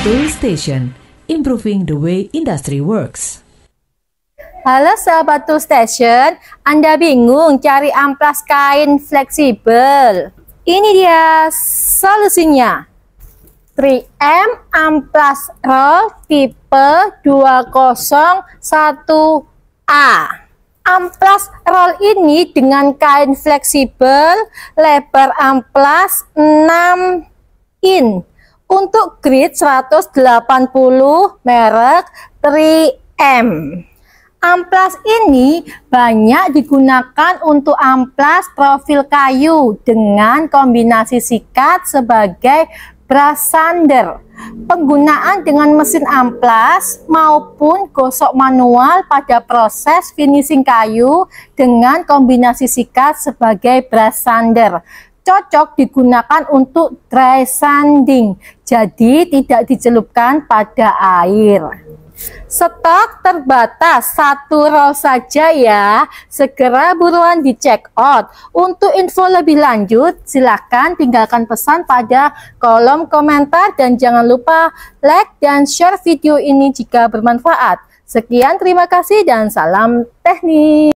Tool Station, improving the way industry works. Halo sahabat Tool Station, Anda bingung cari amplas kain fleksibel? Ini dia solusinya. 3M amplas roll tipe 201A. Amplas roll ini dengan kain fleksibel, lebar amplas 6 in untuk grid 180 merek 3M. Amplas ini banyak digunakan untuk amplas profil kayu dengan kombinasi sikat sebagai brush sander. Penggunaan dengan mesin amplas maupun gosok manual pada proses finishing kayu dengan kombinasi sikat sebagai brush sander cocok digunakan untuk dry sanding, jadi tidak dicelupkan pada air. Stok terbatas, satu roll saja ya. Segera buruan di check out. Untuk info lebih lanjut, silahkan tinggalkan pesan pada kolom komentar dan jangan lupa like dan share video ini jika bermanfaat. Sekian terima kasih dan salam teknik.